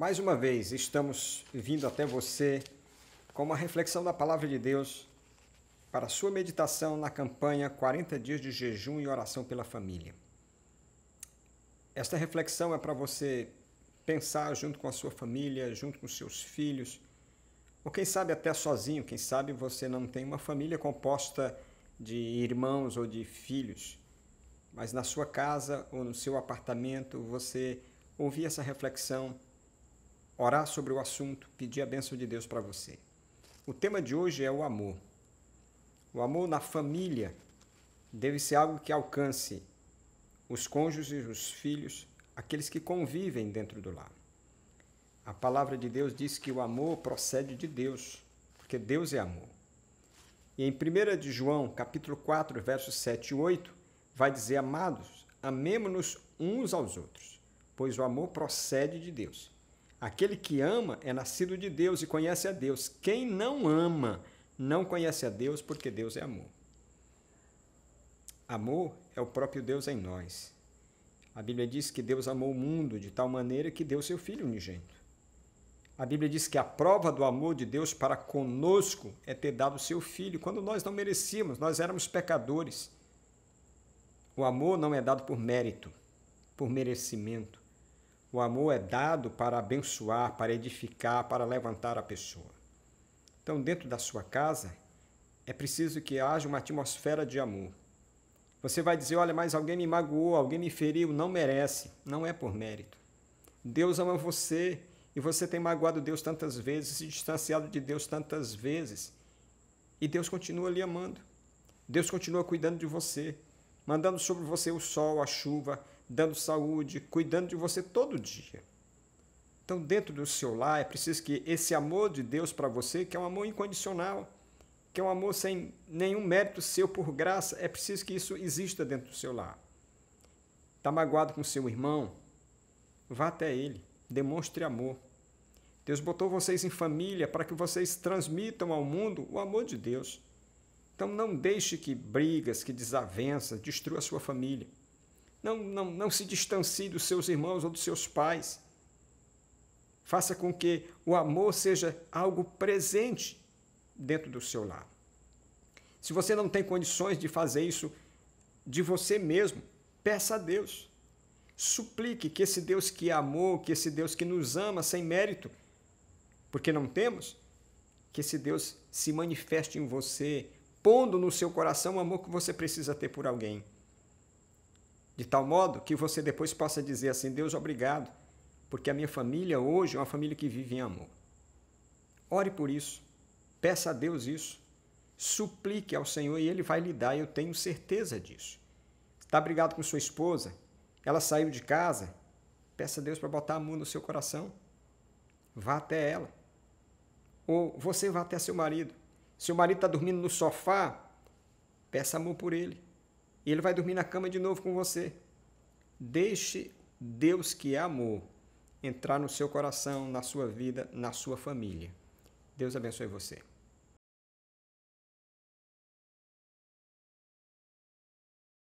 Mais uma vez, estamos vindo até você com uma reflexão da Palavra de Deus para sua meditação na campanha 40 Dias de Jejum e Oração pela Família. Esta reflexão é para você pensar junto com a sua família, junto com seus filhos, ou quem sabe até sozinho, quem sabe você não tem uma família composta de irmãos ou de filhos, mas na sua casa ou no seu apartamento você ouvir essa reflexão orar sobre o assunto, pedir a bênção de Deus para você. O tema de hoje é o amor. O amor na família deve ser algo que alcance os cônjuges, os filhos, aqueles que convivem dentro do lar. A palavra de Deus diz que o amor procede de Deus, porque Deus é amor. E em 1 de João, capítulo 4, versos 7 e 8, vai dizer: "Amados, amemo-nos uns aos outros, pois o amor procede de Deus. Aquele que ama é nascido de Deus e conhece a Deus. Quem não ama não conhece a Deus, porque Deus é amor. Amor é o próprio Deus em nós. A Bíblia diz que Deus amou o mundo de tal maneira que deu seu Filho unigênito. A Bíblia diz que a prova do amor de Deus para conosco é ter dado seu Filho quando nós não merecíamos, nós éramos pecadores. O amor não é dado por mérito, por merecimento. O amor é dado para abençoar, para edificar, para levantar a pessoa. Então, dentro da sua casa, é preciso que haja uma atmosfera de amor. Você vai dizer: olha, mas alguém me magoou, alguém me feriu, não merece. Não é por mérito. Deus ama você e você tem magoado Deus tantas vezes, se distanciado de Deus tantas vezes. E Deus continua lhe amando. Deus continua cuidando de você, mandando sobre você o sol, a chuva, dando saúde, cuidando de você todo dia. Então, dentro do seu lar, é preciso que esse amor de Deus para você, que é um amor incondicional, que é um amor sem nenhum mérito seu por graça, é preciso que isso exista dentro do seu lar. Está magoado com seu irmão? Vá até ele, demonstre amor. Deus botou vocês em família para que vocês transmitam ao mundo o amor de Deus. Então não deixe que brigas, que desavenças destruam a sua família. Não, não, não se distancie dos seus irmãos ou dos seus pais. Faça com que o amor seja algo presente dentro do seu lar. Se você não tem condições de fazer isso de você mesmo, peça a Deus. Suplique que esse Deus que amou, que esse Deus que nos ama sem mérito, porque não temos, que esse Deus se manifeste em você, pondo no seu coração o amor que você precisa ter por alguém. De tal modo que você depois possa dizer assim: Deus, obrigado, porque a minha família hoje é uma família que vive em amor. Ore por isso. Peça a Deus isso. Suplique ao Senhor e Ele vai lhe dar, eu tenho certeza disso. Está brigado com sua esposa? Ela saiu de casa? Peça a Deus para botar a mão no seu coração. Vá até ela. Ou você vá até seu marido. Seu marido está dormindo no sofá? Peça amor por ele. E ele vai dormir na cama de novo com você. Deixe Deus, que é amor, entrar no seu coração, na sua vida, na sua família. Deus abençoe você.